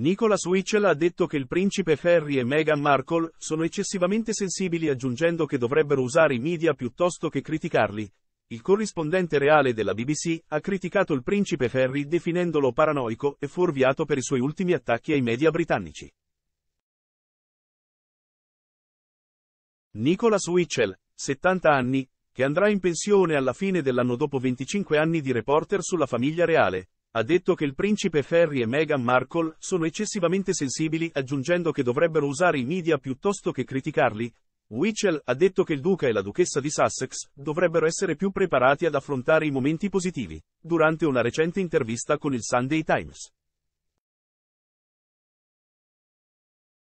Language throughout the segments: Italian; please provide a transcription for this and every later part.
Nicolas Witchell ha detto che il principe Ferry e Meghan Markle sono eccessivamente sensibili aggiungendo che dovrebbero usare i media piuttosto che criticarli. Il corrispondente reale della BBC ha criticato il principe Ferry definendolo paranoico e fuorviato per i suoi ultimi attacchi ai media britannici. Nicolas Witchell, 70 anni, che andrà in pensione alla fine dell'anno dopo 25 anni di reporter sulla famiglia reale, ha detto che il principe Ferry e Meghan Markle sono eccessivamente sensibili, aggiungendo che dovrebbero usare i media piuttosto che criticarli. Wichel ha detto che il duca e la duchessa di Sussex dovrebbero essere più preparati ad affrontare i momenti positivi, durante una recente intervista con il Sunday Times.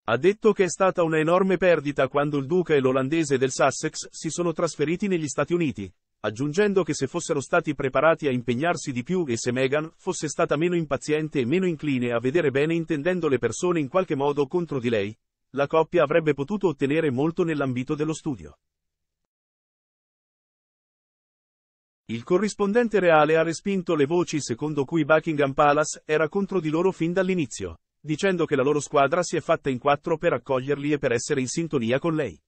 Ha detto che è stata una enorme perdita quando il duca e l'olandese del Sussex si sono trasferiti negli Stati Uniti, aggiungendo che se fossero stati preparati a impegnarsi di più e se Meghan fosse stata meno impaziente e meno incline a vedere bene intendendo le persone in qualche modo contro di lei, la coppia avrebbe potuto ottenere molto nell'ambito dello studio. Il corrispondente reale ha respinto le voci secondo cui Buckingham Palace era contro di loro fin dall'inizio, dicendo che la loro squadra si è fatta in quattro per accoglierli e per essere in sintonia con lei.